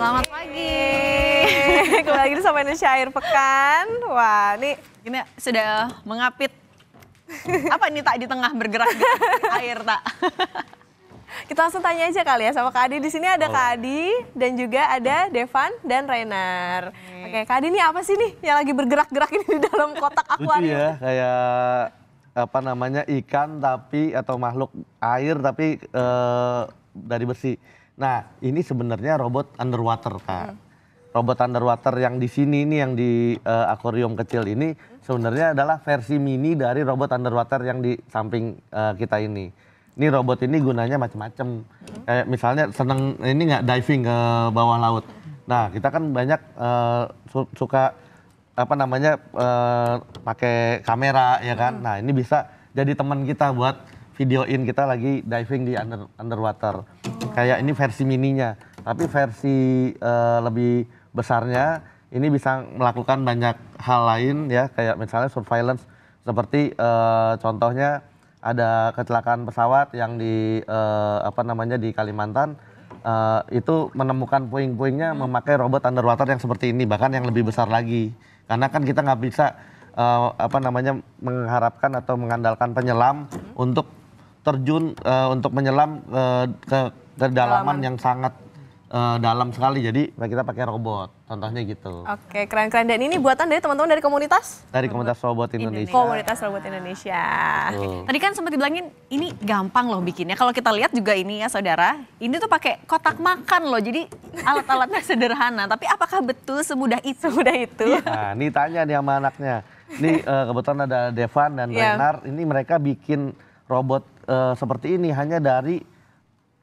Selamat pagi. Kembali lagi sama Indonesia Air Pekan. Wah, ini ini sudah mengapit. Apa ini tak di tengah bergerak air tak? Kita langsung tanya aja kali ya sama Kak Adi. Di sini ada oh. Kak Adi dan juga ada Devan dan Rainer. Hmm. Oke, Kak Adi ini apa sih nih yang lagi bergerak-gerak ini di dalam kotak akuarium? Iya, kayak apa namanya ikan tapi atau makhluk air tapi uh, dari bersih. Nah, ini sebenarnya robot underwater, Kak. Hmm. Robot underwater yang di sini ini yang di uh, akuarium kecil ini sebenarnya adalah versi mini dari robot underwater yang di samping uh, kita ini. Ini robot ini gunanya macam-macam. Hmm. Kayak misalnya seneng ini nggak diving ke bawah laut. Nah, kita kan banyak uh, suka apa namanya uh, pakai kamera ya kan. Hmm. Nah, ini bisa jadi teman kita buat videoin kita lagi diving di under underwater kayak ini versi mininya, tapi versi uh, lebih besarnya ini bisa melakukan banyak hal lain ya kayak misalnya surveillance seperti uh, contohnya ada kecelakaan pesawat yang di uh, apa namanya di Kalimantan uh, itu menemukan puing-puingnya hmm. memakai robot underwater yang seperti ini bahkan yang lebih besar lagi karena kan kita nggak bisa uh, apa namanya mengharapkan atau mengandalkan penyelam hmm. untuk terjun uh, untuk menyelam uh, ke kedalaman yang sangat uh, dalam sekali. Jadi kita pakai robot, contohnya gitu. Oke, keren-keren. Dan ini buatan dari teman-teman dari komunitas? Dari komunitas Robot Indonesia. Komunitas Robot Indonesia. Betul. Tadi kan sempat dibilangin ini gampang loh bikinnya. Kalau kita lihat juga ini ya saudara, ini tuh pakai kotak makan loh. Jadi alat-alatnya sederhana. Tapi apakah betul semudah itu? Semudah itu. Iya. Nah, ini tanya nih sama anaknya. Ini uh, kebetulan ada Devan dan yeah. Renar. Ini mereka bikin robot uh, seperti ini hanya dari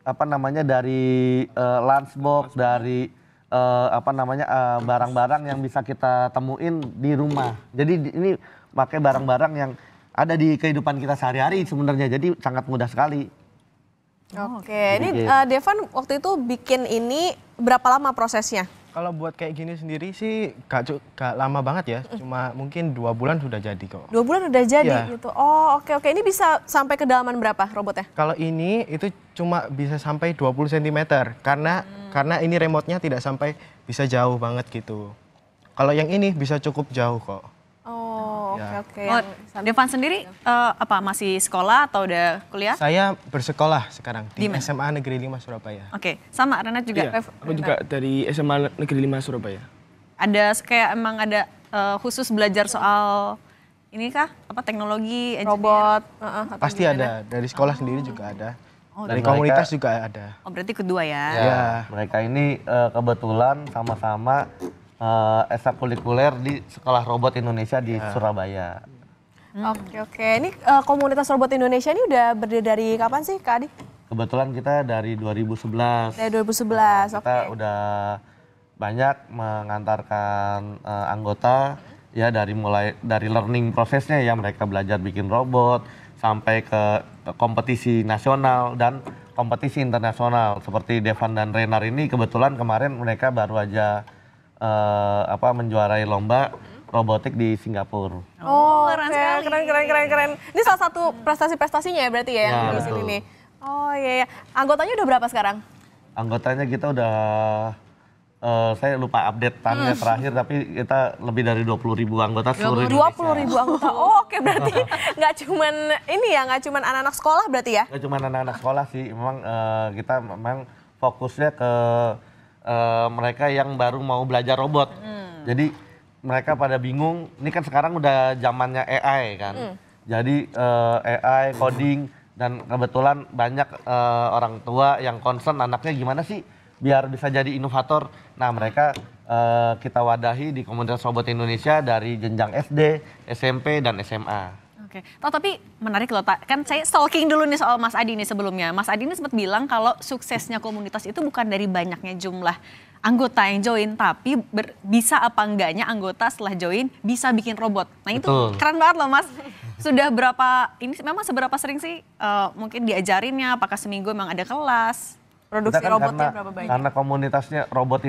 apa namanya dari uh, lunchbox, dari uh, apa namanya eh, barang-barang uh, yang bisa kita temuin di rumah. Jadi ini pakai barang-barang yang ada di kehidupan kita sehari-hari sebenarnya. Jadi sangat mudah sekali. Oke, okay. ini uh, Devan waktu itu bikin ini berapa lama prosesnya? Kalau buat kayak gini sendiri sih gak, gak lama banget ya, mm. cuma mungkin dua bulan sudah jadi kok. Dua bulan sudah jadi ya. gitu. Oh oke oke, ini bisa sampai kedalaman berapa robotnya? Kalau ini itu cuma bisa sampai 20 cm karena hmm. karena ini remote tidak sampai bisa jauh banget gitu. Kalau yang ini bisa cukup jauh kok. Ya. Oke Okay. Oh, Devan sendiri uh, apa masih sekolah atau udah kuliah? Saya bersekolah sekarang di, di SMA Negeri 5 Surabaya. Oke, okay. sama Renat juga. Iya, aku juga dari SMA Negeri 5 Surabaya. Ada kayak emang ada uh, khusus belajar soal ini kah? Apa teknologi, engineer? robot? Uh, uh, Pasti gimana? ada. Dari sekolah oh. sendiri juga oh. ada. Oh, dari mereka, komunitas juga ada. Oh berarti kedua ya? Ya, ya. mereka ini uh, kebetulan sama-sama uh, eh, Kulikuler di Sekolah Robot Indonesia di yeah. Surabaya. Hmm. Oke oke, ini eh, komunitas robot Indonesia ini udah berdiri dari kapan sih Kak Adi? Kebetulan kita dari 2011. Dari 2011, nah, kita oke. udah banyak mengantarkan uh, anggota ya dari mulai dari learning prosesnya ya mereka belajar bikin robot sampai ke kompetisi nasional dan kompetisi internasional seperti Devan dan Renar ini kebetulan kemarin mereka baru aja uh, apa menjuarai lomba robotik di Singapura. Oh, keren sekali. Keren, keren, keren, keren. Ini salah satu prestasi-prestasinya ya berarti ya, yang iya, di sini ini. Oh iya, iya. Anggotanya udah berapa sekarang? Anggotanya kita udah uh, saya lupa update tanggal hmm. terakhir tapi kita lebih dari 20 ribu anggota seluruh Indonesia. 20 ribu anggota. Oh, oke okay. berarti nggak cuman ini ya, nggak cuman anak-anak sekolah berarti ya? Nggak cuman anak-anak sekolah sih. Memang uh, kita memang fokusnya ke uh, mereka yang baru mau belajar robot. Hmm. Jadi mereka pada bingung. Ini kan sekarang udah zamannya AI kan. Hmm. Jadi uh, eh, AI coding dan kebetulan banyak uh, orang tua yang concern anaknya gimana sih biar bisa jadi inovator. Nah mereka uh, kita wadahi di komunitas robot Indonesia dari jenjang SD, SMP dan SMA. Oke, okay. tapi menarik loh Kan saya stalking dulu nih soal Mas Adi ini sebelumnya. Mas Adi ini sempat bilang kalau suksesnya komunitas itu bukan dari banyaknya jumlah anggota yang join, tapi ber, bisa apa enggaknya anggota setelah join bisa bikin robot. Nah itu Betul. keren banget loh Mas. Sudah berapa ini memang seberapa sering sih uh, mungkin diajarinnya? Apakah seminggu memang ada kelas? Produksi kan robotnya karena, berapa banyak? Karena komunitasnya robot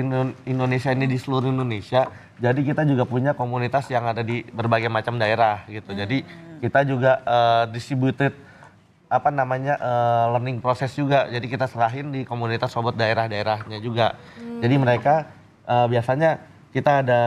Indonesia ini di seluruh Indonesia, jadi kita juga punya komunitas yang ada di berbagai macam daerah gitu. Hmm. Jadi kita juga uh, distributed apa namanya uh, learning process juga. Jadi kita serahin di komunitas sobat daerah-daerahnya juga. Hmm. Jadi mereka uh, biasanya kita ada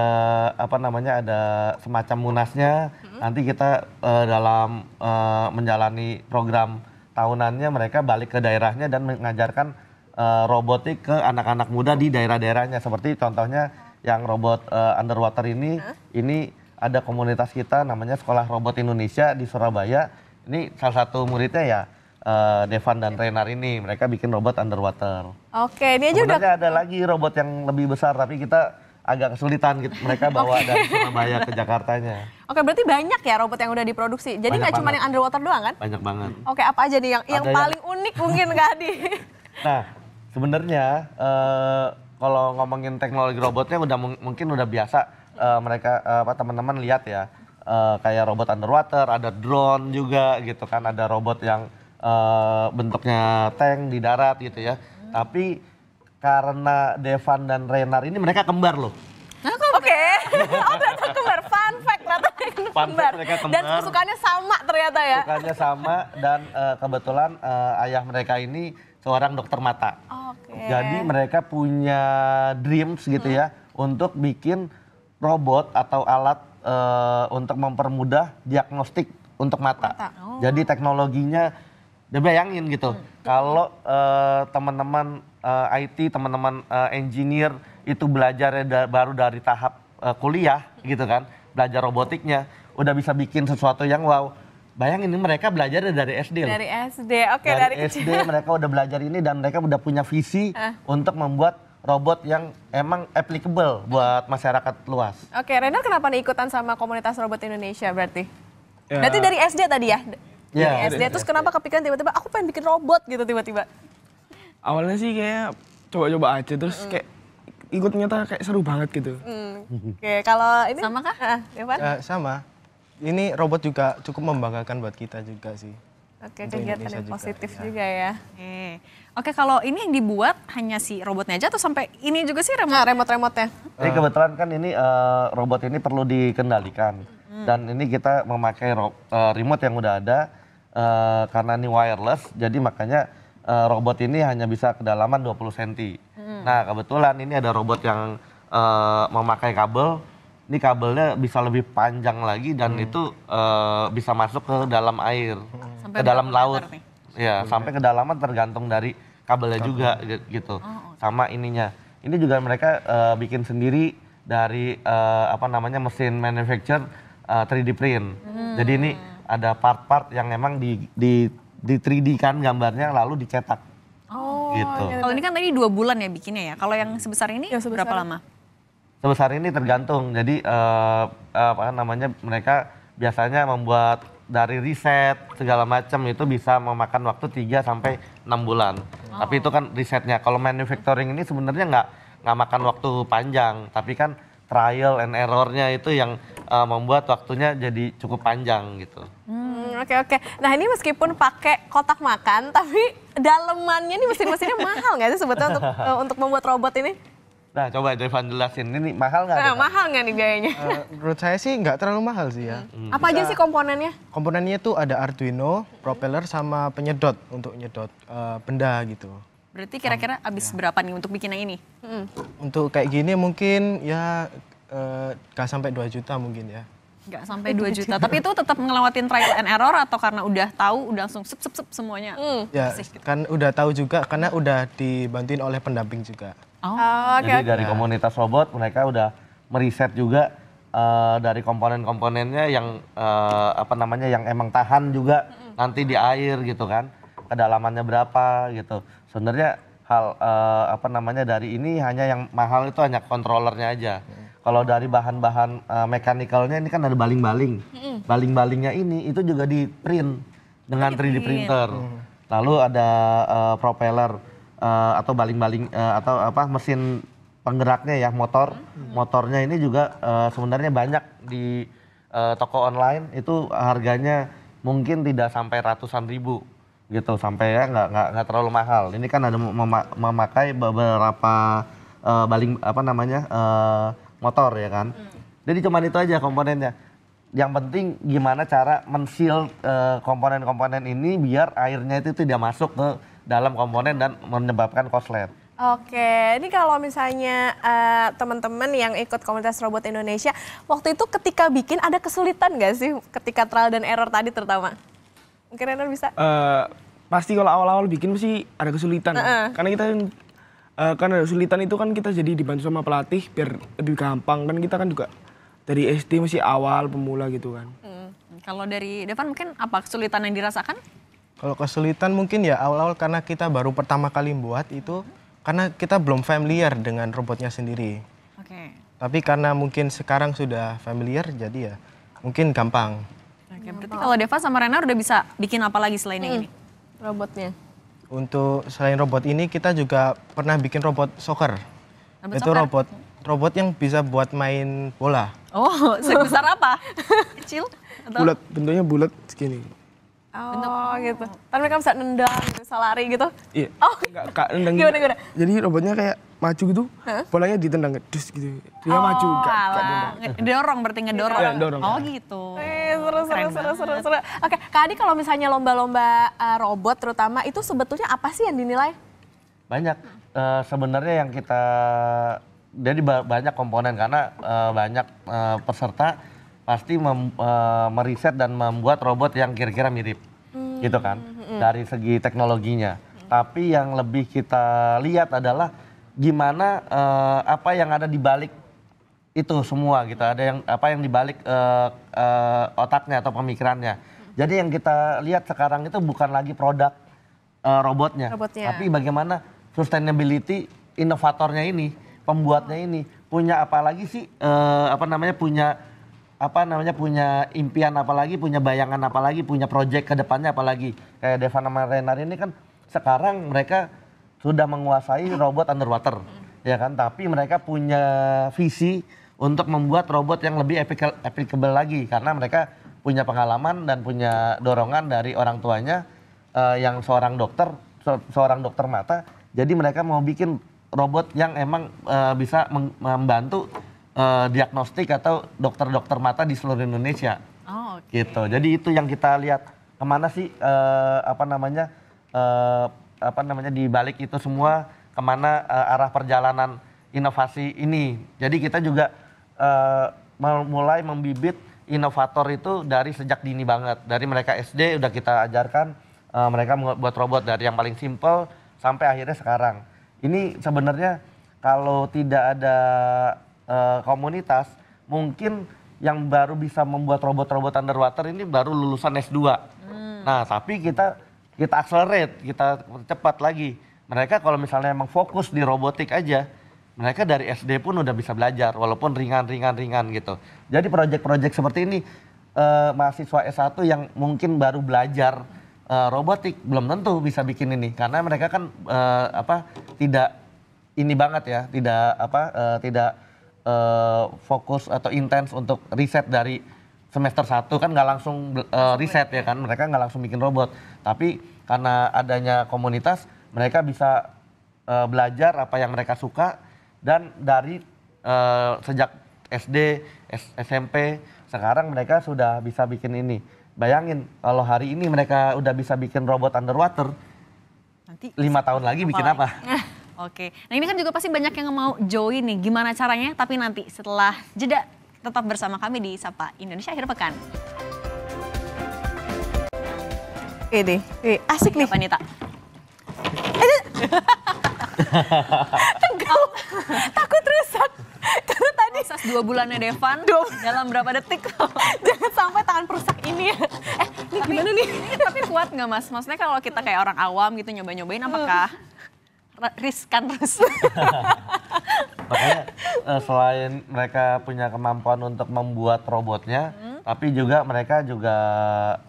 apa namanya ada semacam munasnya. Hmm. Nanti kita uh, dalam uh, menjalani program tahunannya mereka balik ke daerahnya dan mengajarkan uh, robotik ke anak-anak muda di daerah-daerahnya. Seperti contohnya yang robot uh, underwater ini, hmm. ini ada komunitas kita namanya Sekolah Robot Indonesia di Surabaya. Ini salah satu muridnya ya uh, Devan dan Renar ini. Mereka bikin robot underwater. Oke, ini aja Sebenarnya ada lagi robot yang lebih besar tapi kita agak kesulitan gitu. mereka bawa okay. dari Surabaya ke Jakartanya. Oke, berarti banyak ya robot yang udah diproduksi. Jadi nggak cuma yang underwater doang kan? Banyak banget. Oke, apa aja nih yang yang paling yang... unik mungkin Kak Adi? Nah, sebenarnya uh, kalau ngomongin teknologi robotnya udah mungkin udah biasa uh, mereka uh, teman-teman lihat ya uh, kayak robot underwater, ada drone juga gitu kan, ada robot yang uh, bentuknya tank di darat gitu ya. Hmm. Tapi karena Devan dan Renar ini mereka kembar loh. Oke. Okay. oh kembar. Fun fact ternyata Fun kembar. Dan kesukaannya sama ternyata ya. Kesukaannya sama dan uh, kebetulan uh, ayah mereka ini seorang dokter mata. Oke. Okay. Jadi mereka punya dreams gitu ya hmm. ya untuk bikin robot atau alat uh, untuk mempermudah diagnostik untuk mata. mata. Oh. Jadi teknologinya dia bayangin gitu. Hmm. Kalau uh, teman-teman uh, eh, IT, teman-teman uh, engineer itu belajar da baru dari tahap uh, kuliah gitu kan, belajar robotiknya, udah bisa bikin sesuatu yang wow. Bayangin ini mereka belajar dari SD loh. Dari SD, oke okay, dari, dari SD mereka udah belajar ini dan mereka udah punya visi uh. untuk membuat robot yang emang applicable buat masyarakat luas. Oke, Renner kenapa nih ikutan sama komunitas robot Indonesia berarti? Ya. Berarti dari SD tadi ya? ya. Dari ya, SD, terus kenapa kepikiran tiba-tiba aku pengen bikin robot gitu tiba-tiba? Awalnya sih kayak coba-coba aja terus mm. kayak ikut ternyata kayak seru banget gitu. Mm. Oke, okay, kalau ini sama kah? Uh, sama. Ini robot juga cukup membanggakan buat kita juga sih. Oke, okay, kegiatan yang positif juga, iya. juga ya. Oke. okay, kalau ini yang dibuat hanya si robotnya aja atau sampai ini juga sih remote? Nah, remote nya Jadi eh. kebetulan kan ini uh, robot ini perlu dikendalikan. Hmm. Dan ini kita memakai uh, remote yang udah ada uh, karena ini wireless, jadi makanya uh, robot ini hanya bisa kedalaman 20 cm. Hmm. Nah, kebetulan ini ada robot yang uh, memakai kabel ini kabelnya bisa lebih panjang lagi dan hmm. itu uh, bisa masuk ke dalam air sampai ke dalam laut. Ya, sampai kedalaman tergantung dari kabelnya Kabel. juga gitu. Oh, okay. Oh. Sama ininya. Ini juga mereka uh, bikin sendiri dari uh, apa namanya mesin manufacture uh, eh, 3D print. Hmm. Jadi ini ada part-part yang memang di di di 3D kan gambarnya lalu dicetak. Oh. Gitu. Ya, Kalau ini kan tadi dua bulan ya bikinnya ya. Kalau yang sebesar ini ya, sebesar berapa lama? Sebesar ini tergantung. Jadi uh, apa namanya mereka biasanya membuat dari riset segala macam itu bisa memakan waktu 3 sampai 6 bulan. Oh. Tapi itu kan risetnya. Kalau manufacturing ini sebenarnya nggak nggak makan waktu panjang, tapi kan trial and errornya itu yang uh, membuat waktunya jadi cukup panjang gitu. Hmm, oke okay, oke. Okay. Nah ini meskipun pakai kotak makan, tapi dalemannya ini mesin-mesinnya mahal nggak sih sebetulnya untuk eh, untuk membuat robot ini? Nah, coba Devan jelasin. Ini mahal nggak? Nah, mahal nggak nih biayanya? Uh, menurut saya sih nggak terlalu mahal sih ya. Hmm. Apa Bisa, aja sih komponennya? Komponennya tuh ada Arduino, propeller, sama penyedot untuk nyedot uh, benda gitu. Berarti kira-kira hmm. habis -kira ya. berapa nih untuk bikin yang ini? Hmm. Untuk kayak gini mungkin ya eh, nggak uh, sampai 2 juta mungkin ya. Nggak sampai 2 juta, tapi itu tetap ngelewatin trial and error atau karena udah tahu udah langsung sep sep semuanya? Hmm. Ya, kan udah tahu juga karena udah dibantuin oleh pendamping juga. Oh. Okay, oh, Jadi okay. dari komunitas robot mereka udah meriset juga uh, dari komponen-komponennya yang uh, apa namanya yang emang tahan juga mm-hmm. nanti di air gitu kan kedalamannya berapa gitu sebenarnya hal uh, apa namanya dari ini hanya yang mahal itu hanya kontrolernya aja mm-hmm. kalau dari bahan-bahan uh, mekanikalnya ini kan ada baling-baling mm-hmm. baling-balingnya ini itu juga di print dengan 3D printer lalu ada uh, propeller uh, atau baling-baling uh, atau apa mesin penggeraknya ya motor hmm. motornya ini juga uh, sebenarnya banyak di uh, toko online itu harganya mungkin tidak sampai ratusan ribu gitu sampai ya nggak nggak nggak terlalu mahal ini kan ada memakai beberapa uh, baling apa namanya uh, motor ya kan hmm. jadi cuma itu aja komponennya yang penting gimana cara mensil uh, komponen-komponen ini biar airnya itu tidak masuk ke dalam komponen dan menyebabkan koslet. Oke, ini kalau misalnya uh, teman-teman yang ikut komunitas robot Indonesia, waktu itu ketika bikin ada kesulitan nggak sih ketika trial dan error tadi terutama? Mungkin Renner bisa? Uh, pasti kalau awal-awal bikin pasti ada kesulitan, uh-uh. karena kita uh, karena ada kesulitan itu kan kita jadi dibantu sama pelatih biar lebih gampang kan kita kan juga dari SD masih awal pemula gitu kan. Hmm. Kalau dari depan mungkin apa kesulitan yang dirasakan? Kalau kesulitan mungkin ya awal-awal karena kita baru pertama kali buat itu karena kita belum familiar dengan robotnya sendiri. Oke. Okay. Tapi karena mungkin sekarang sudah familiar jadi ya mungkin gampang. Oke, okay, berarti kalau Deva sama Rena udah bisa bikin apa lagi selain hmm. ini? Robotnya. Untuk selain robot ini kita juga pernah bikin robot soccer. Robot itu soccer. robot robot yang bisa buat main bola. Oh, sebesar apa? Kecil? Atau? Bulat, bentuknya bulat segini. Oh Bentuk. gitu. Tapi mereka bisa nendang gitu, bisa lari gitu. Iya. Oh. Enggak, kak, nendang. gimana, gimana? Jadi robotnya kayak maju gitu, huh? bolanya ditendang, dus gitu. Dia oh, maju, gak, gak nendang. Dorong berarti iya, ngedorong. Iya, dorong. Oh gitu. Eh, seru, seru, seru, seru, seru. Oke, Kak Adi kalau misalnya lomba-lomba uh, robot terutama, itu sebetulnya apa sih yang dinilai? Banyak. Uh, sebenarnya yang kita, jadi banyak komponen karena uh, banyak uh, peserta pasti mem, e, meriset dan membuat robot yang kira-kira mirip hmm. gitu kan hmm. dari segi teknologinya hmm. tapi yang lebih kita lihat adalah gimana e, apa yang ada di balik itu semua gitu ada yang apa yang dibalik e, eh, e, otaknya atau pemikirannya jadi yang kita lihat sekarang itu bukan lagi produk e, robotnya, robotnya tapi bagaimana sustainability inovatornya ini pembuatnya ini punya apa lagi sih e, apa namanya punya apa namanya punya impian apalagi punya bayangan apalagi punya proyek kedepannya apalagi kayak nama Renar ini kan sekarang mereka sudah menguasai robot underwater ya kan tapi mereka punya visi untuk membuat robot yang lebih applicable, lagi karena mereka punya pengalaman dan punya dorongan dari orang tuanya uh, yang seorang dokter seorang dokter mata jadi mereka mau bikin robot yang emang uh, bisa membantu uh, diagnostik atau dokter-dokter mata di seluruh Indonesia. Oh, okay. gitu. Jadi itu yang kita lihat kemana sih uh, apa namanya uh, apa namanya di balik itu semua kemana uh, arah perjalanan inovasi ini. Jadi kita juga uh, mulai membibit inovator itu dari sejak dini banget. Dari mereka SD udah kita ajarkan uh, mereka buat robot dari yang paling simple sampai akhirnya sekarang. Ini sebenarnya kalau tidak ada uh, komunitas mungkin yang baru bisa membuat robot-robot underwater ini baru lulusan S2. Hmm. Nah, tapi kita kita accelerate, kita cepat lagi. Mereka kalau misalnya emang fokus di robotik aja, mereka dari SD pun udah bisa belajar walaupun ringan-ringan-ringan gitu. Jadi proyek-proyek seperti ini uh, mahasiswa S1 yang mungkin baru belajar uh, robotik belum tentu bisa bikin ini karena mereka kan uh, apa tidak ini banget ya, tidak apa uh, tidak uh, fokus atau intens untuk riset dari semester 1 kan nggak langsung uh, riset ya kan mereka nggak langsung bikin robot tapi karena adanya komunitas mereka bisa uh, belajar apa yang mereka suka dan dari uh, sejak SD S SMP sekarang mereka sudah bisa bikin ini bayangin kalau hari ini mereka udah bisa bikin robot underwater lima tahun lagi bikin apa Oke, nah ini kan juga pasti banyak yang mau join nih. Gimana caranya? Tapi nanti setelah jeda tetap bersama kami di Sapa Indonesia Akhir Pekan. Ini, eh, ini eh, asik nih. Apa nih, Tak? takut rusak. Karena tadi Proses dua bulannya Devan dalam berapa detik? Jangan sampai tangan perusak ini ya. Eh, ini tapi, gimana nih? Tapi kuat nggak mas? Maksudnya kalau kita kayak orang awam gitu nyoba-nyobain apakah riskan terus. Makanya eh, selain mereka punya kemampuan untuk membuat robotnya, hmm. tapi juga mereka juga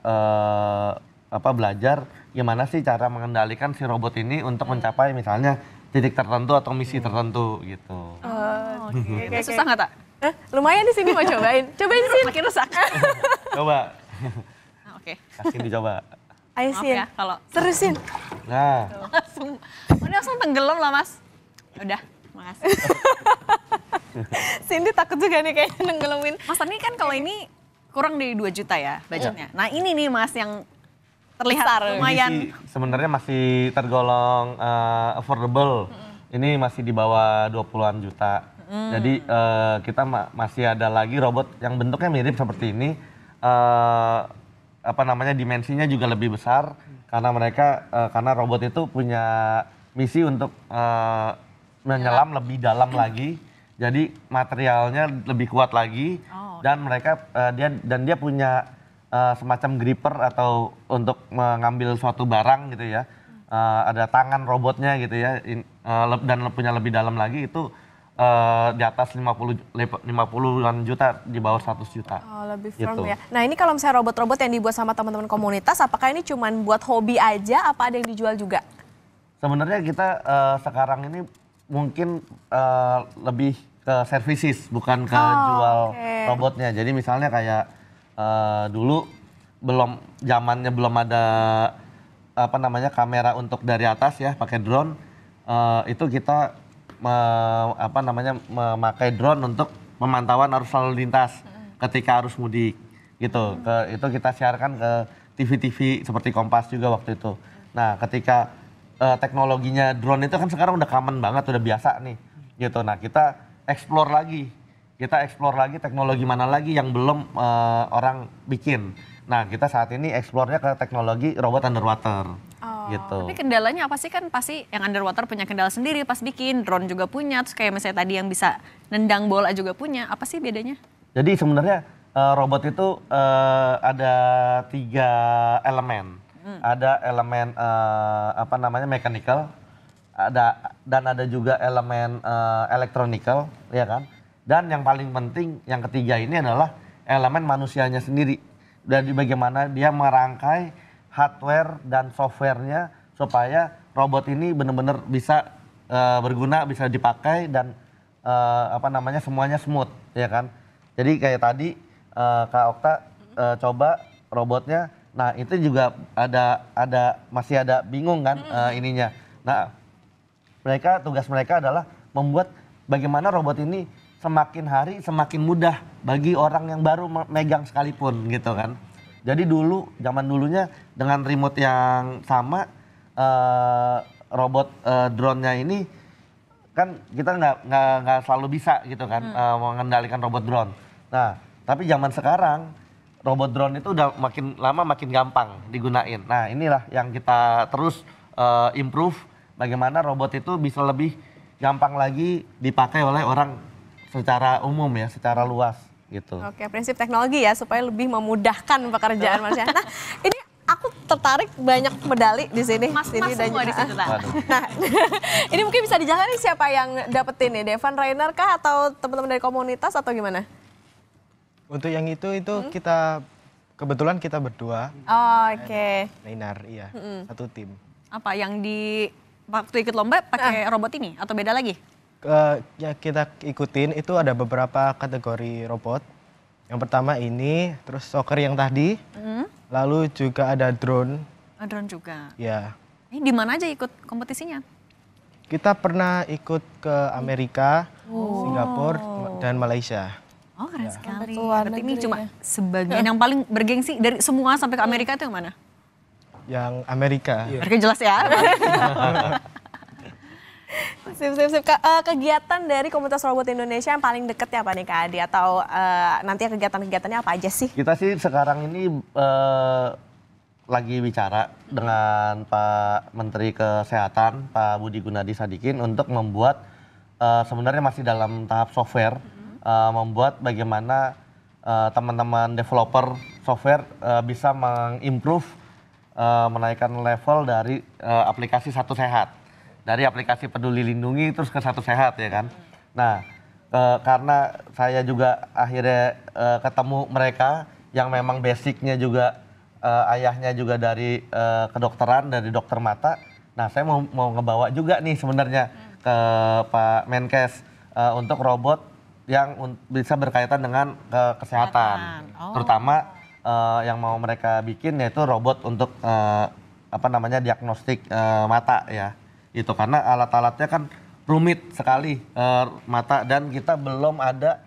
uh, apa belajar gimana sih cara mengendalikan si robot ini untuk hmm. mencapai misalnya titik tertentu atau misi hmm. tertentu gitu. Oh, okay. okay, susah nggak tak? Eh, lumayan di sini mau cobain. Cobain sih. Makin rusak. Coba. Ah, oke. Okay. Kasih dicoba. Ayo sih. Ya, kalau terusin. Nah. Langsung, oh, ini langsung tenggelam lah mas. Udah, mas, Cindy takut juga nih kayaknya nenggelamin. Mas Tani kan kalau ini kurang dari 2 juta ya budgetnya. Iya. Nah ini nih mas yang terlihat Besar. lumayan. Sebenarnya masih tergolong uh, affordable. Mm -hmm. Ini masih di bawah 20-an juta. Mm. Jadi uh, kita ma masih ada lagi robot yang bentuknya mirip seperti ini. Uh, apa namanya dimensinya juga lebih besar karena mereka uh, karena robot itu punya misi untuk uh, menyelam lebih dalam lagi. Jadi materialnya lebih kuat lagi oh, okay. dan mereka uh, dia dan dia punya uh, semacam gripper atau untuk mengambil suatu barang gitu ya. Uh, ada tangan robotnya gitu ya in, uh, dan punya lebih dalam lagi itu Eh, di atas 50 50-an juta di bawah 100 juta. Oh, lebih firm gitu. ya. Nah, ini kalau misalnya robot-robot yang dibuat sama teman-teman komunitas apakah ini cuman buat hobi aja apa ada yang dijual juga? Sebenarnya kita uh, sekarang ini mungkin uh, lebih ke services bukan ke oh, jual okay. robotnya. Jadi misalnya kayak uh, dulu belum zamannya belum ada apa namanya kamera untuk dari atas ya pakai drone uh, itu kita me, apa namanya memakai drone untuk pemantauan arus lalu lintas ketika arus mudik gitu. Ke, itu kita siarkan ke TV-TV seperti Kompas juga waktu itu. Nah, ketika uh, teknologinya drone itu kan sekarang udah common banget, udah biasa nih. Gitu. Nah, kita explore lagi. Kita explore lagi teknologi mana lagi yang belum uh, orang bikin. Nah, kita saat ini explore ke teknologi robot underwater gitu. Tapi kendalanya apa sih kan pasti yang underwater punya kendala sendiri pas bikin, drone juga punya, terus kayak misalnya tadi yang bisa nendang bola juga punya. Apa sih bedanya? Jadi sebenarnya eh, robot itu eh, ada tiga elemen. Hmm. Ada elemen eh, apa namanya mechanical, ada dan ada juga elemen elektronikal, ya kan? Dan yang paling penting yang ketiga ini adalah elemen manusianya sendiri. dan bagaimana dia merangkai hardware dan softwarenya supaya robot ini benar-benar bisa uh, berguna, bisa dipakai dan uh, apa namanya semuanya smooth ya kan. Jadi kayak tadi uh, Kak Okta uh, coba robotnya. Nah, itu juga ada ada masih ada bingung kan uh, ininya. Nah, mereka tugas mereka adalah membuat bagaimana robot ini semakin hari semakin mudah bagi orang yang baru megang sekalipun gitu kan. Jadi dulu zaman dulunya dengan remote yang sama uh, robot uh, drone-nya ini kan kita nggak nggak selalu bisa gitu kan hmm. uh, mengendalikan robot drone. Nah, tapi zaman sekarang robot drone itu udah makin lama makin gampang digunain. Nah, inilah yang kita terus uh, improve bagaimana robot itu bisa lebih gampang lagi dipakai oleh orang secara umum ya, secara luas gitu. Oke, prinsip teknologi ya supaya lebih memudahkan pekerjaan manusia. Ya. Nah, ini aku tertarik banyak medali di sini. Mas, sini mas dan semua di situ, Nah, ini mungkin bisa dijalani siapa yang dapetin nih, Devan Rainer kah atau teman-teman dari komunitas atau gimana? Untuk yang itu itu hmm? kita kebetulan kita berdua. Oh, Oke. Okay. Rainer, iya, hmm. satu tim. Apa yang di waktu ikut lomba pakai nah. robot ini atau beda lagi? uh, yang kita ikutin itu ada beberapa kategori robot. Yang pertama ini, terus soccer yang tadi, hmm. lalu juga ada drone. Oh, drone juga. Ya. Ini di mana aja ikut kompetisinya? Kita pernah ikut ke Amerika, oh. Singapura, dan Malaysia. Oh keren ya. sekali. Berarti ini cuma ya. sebagian ya. yang paling bergengsi dari semua sampai ke ya. Amerika itu yang mana? Yang Amerika. Amerika jelas ya. Sip, sip, sip. Ke, uh, kegiatan dari komunitas robot Indonesia yang paling deket ya apa nih Kak Adi? Atau uh, nanti ya kegiatan-kegiatannya apa aja sih? Kita sih sekarang ini uh, lagi bicara dengan Pak Menteri Kesehatan, Pak Budi Gunadi Sadikin untuk membuat, uh, sebenarnya masih dalam tahap software, uh, membuat bagaimana teman-teman uh, developer software uh, bisa mengimprove, uh, menaikkan level dari uh, aplikasi Satu Sehat dari aplikasi peduli lindungi terus ke satu sehat ya kan. Nah e, karena saya juga akhirnya e, ketemu mereka yang memang basicnya juga e, ayahnya juga dari e, kedokteran dari dokter mata. Nah saya mau mau ngebawa juga nih sebenarnya ke Pak Menkes e, untuk robot yang bisa berkaitan dengan ke kesehatan, Oh. terutama e, yang mau mereka bikin yaitu robot untuk e, apa namanya diagnostik e, mata ya itu karena alat-alatnya kan rumit sekali uh, mata dan kita belum ada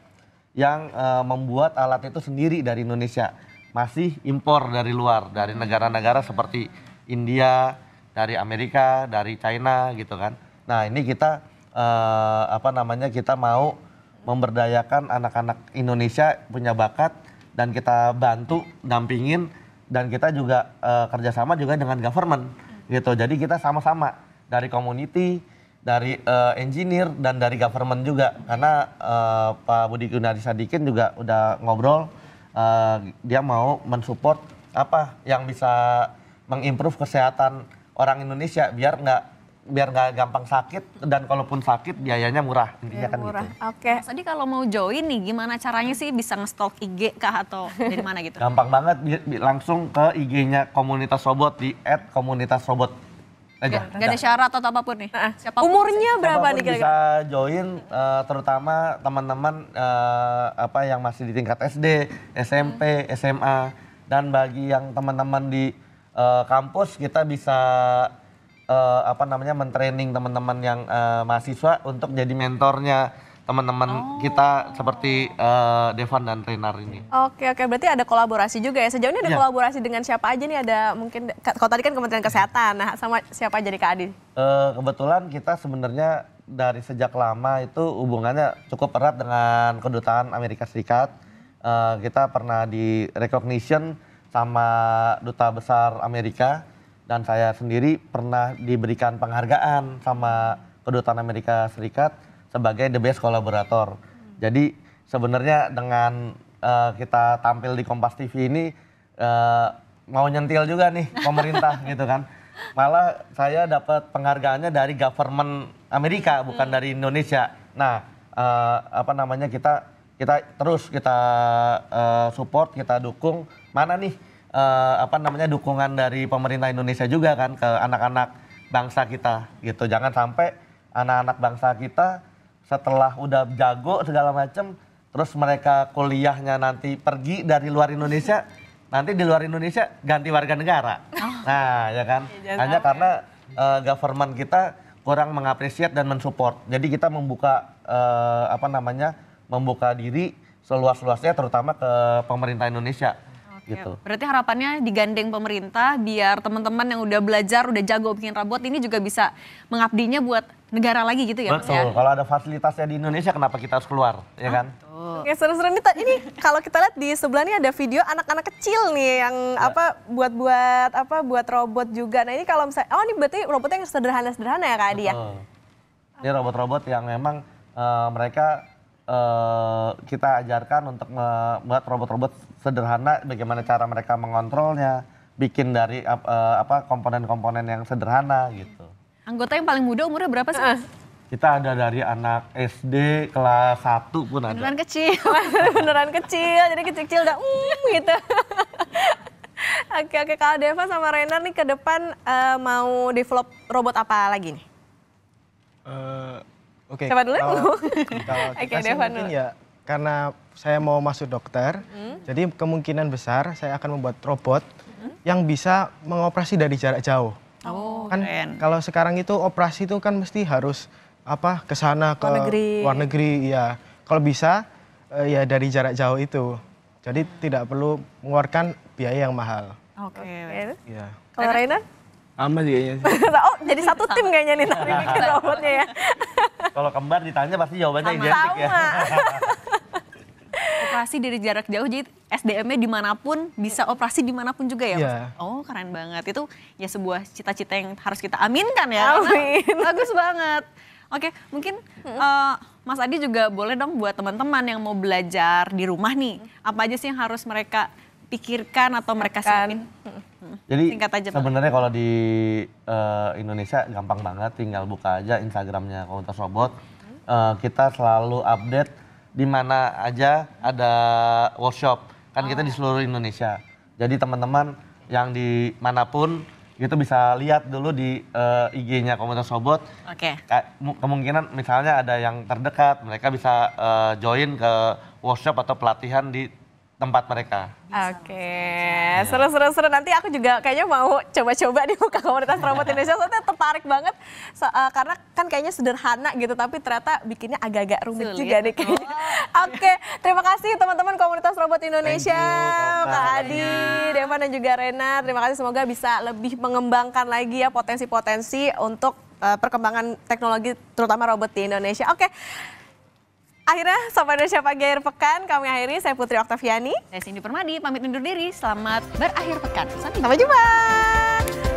yang uh, membuat alat itu sendiri dari Indonesia masih impor dari luar dari negara-negara seperti India dari Amerika dari China gitu kan nah ini kita uh, apa namanya kita mau memberdayakan anak-anak Indonesia punya bakat dan kita bantu dampingin dan kita juga uh, kerjasama juga dengan government gitu jadi kita sama-sama dari community, dari uh, engineer dan dari government juga karena uh, Pak Budi Gunadi Sadikin juga udah ngobrol uh, dia mau mensupport apa yang bisa mengimprove kesehatan orang Indonesia biar nggak biar nggak gampang sakit dan kalaupun sakit biayanya murah intinya ya, kan gitu. murah. gitu. Oke. Okay. Jadi kalau mau join nih gimana caranya sih bisa ngestok IG kah atau dari mana gitu? Gampang banget langsung ke IG-nya komunitas robot di @komunitasrobot aja. Gak, ada syarat atau apapun nih. Siapa Umurnya berapa nih kira-kira? Bisa join uh, terutama teman-teman uh, apa yang masih di tingkat SD, SMP, hmm. SMA dan bagi yang teman-teman di uh, kampus kita bisa uh, apa namanya mentraining teman-teman yang uh, mahasiswa untuk jadi mentornya teman-teman oh. kita seperti uh, Devan dan Renar ini. Oke oke berarti ada kolaborasi juga ya. Sejauh ini ada ya. kolaborasi dengan siapa aja nih? Ada mungkin kalau tadi kan Kementerian Kesehatan. Nah, sama siapa jadi Kak Adi? Uh, kebetulan kita sebenarnya dari sejak lama itu hubungannya cukup erat dengan kedutaan Amerika Serikat. Uh, kita pernah di recognition sama duta besar Amerika dan saya sendiri pernah diberikan penghargaan sama kedutaan Amerika Serikat sebagai the best kolaborator. Jadi sebenarnya dengan uh, kita tampil di Kompas TV ini uh, mau nyentil juga nih pemerintah gitu kan. Malah saya dapat penghargaannya dari government Amerika bukan hmm. dari Indonesia. Nah, uh, apa namanya kita kita terus kita uh, support, kita dukung mana nih uh, apa namanya dukungan dari pemerintah Indonesia juga kan ke anak-anak bangsa kita gitu. Jangan sampai anak-anak bangsa kita setelah udah jago segala macem terus mereka kuliahnya nanti pergi dari luar Indonesia nanti di luar Indonesia ganti warga negara oh. nah ya kan iya, hanya karena uh, government kita kurang mengapresiat dan mensupport jadi kita membuka uh, apa namanya membuka diri seluas-luasnya terutama ke pemerintah Indonesia gitu. Berarti harapannya digandeng pemerintah biar teman-teman yang udah belajar, udah jago bikin robot ini juga bisa mengabdinya buat negara lagi gitu ya Betul, ya? kalau ada fasilitasnya di Indonesia kenapa kita harus keluar, ya ah, kan? Oke seru-seru nih. ini kalau kita lihat di sebelah ini ada video anak-anak kecil nih yang ya. apa buat-buat apa buat robot juga. Nah ini kalau misalnya, oh ini berarti robotnya yang sederhana-sederhana ya Kak Adi ya? Ini robot-robot yang memang uh, mereka Uh, kita ajarkan untuk membuat robot-robot sederhana bagaimana cara mereka mengontrolnya bikin dari uh, apa komponen-komponen yang sederhana gitu Anggota yang paling muda umurnya berapa sih? Uh. Kita ada dari anak SD kelas 1 pun ada. Beneran kecil, beneran kecil. Jadi kecil-kecil udah um gitu. oke, oke. Kalau Deva sama Rainer nih ke depan uh, mau develop robot apa lagi nih? Uh, oke. Okay. dulu. Kalau, kalau kita okay, sih Deva mungkin dulu. ya karena saya mau masuk dokter, hmm. jadi kemungkinan besar saya akan membuat robot hmm. yang bisa mengoperasi dari jarak jauh. Oh, oh, kan kalau sekarang itu operasi itu kan mesti harus apa ke sana ke luar negeri, luar negeri ya. Kalau bisa eh, ya dari jarak jauh itu. Jadi hmm. tidak perlu mengeluarkan biaya yang mahal. Oke. Okay. Ya. Kalau Raina? Sama sih kayaknya sih. oh, jadi satu tim kayaknya nih tadi bikin robotnya ya. Kalau kembar ditanya pasti jawabannya sama. identik ya. operasi dari jarak jauh jadi SDM-nya dimanapun bisa operasi dimanapun juga ya yeah. Oh keren banget itu ya sebuah cita-cita yang harus kita aminkan ya. Amin. bagus banget. Oke mungkin uh, Mas Adi juga boleh dong buat teman-teman yang mau belajar di rumah nih apa aja sih yang harus mereka pikirkan atau mereka siapin? Jadi Singkat aja, sebenarnya kalau di uh, Indonesia gampang banget tinggal buka aja Instagramnya komunitas robot. Uh, kita selalu update di mana aja ada workshop. Kan kita di seluruh Indonesia. Jadi teman-teman yang di manapun itu bisa lihat dulu di uh, eh, IG-nya komunitas Sobot. Oke. Okay. Kemungkinan misalnya ada yang terdekat, mereka bisa uh, join ke workshop atau pelatihan di tempat mereka. Oke, seru-seru-seru. Nanti aku juga kayaknya mau coba-coba di muka komunitas robot Indonesia. Soalnya tertarik banget so, uh, karena kan kayaknya sederhana gitu, tapi ternyata bikinnya agak-agak rumit Sulit. juga nih Oke, okay. terima kasih teman-teman komunitas robot Indonesia, you, Kak Adi, Devan dan juga Rena. Terima kasih semoga bisa lebih mengembangkan lagi ya potensi-potensi untuk uh, perkembangan teknologi terutama robot di Indonesia. Oke. Okay. Akhirnya Sobat Indonesia Pagi Akhir Pekan, kami akhiri. Saya Putri Oktaviani. Saya Cindy Permadi, pamit undur diri. Selamat berakhir pekan. Sampai jumpa. Sampai jumpa.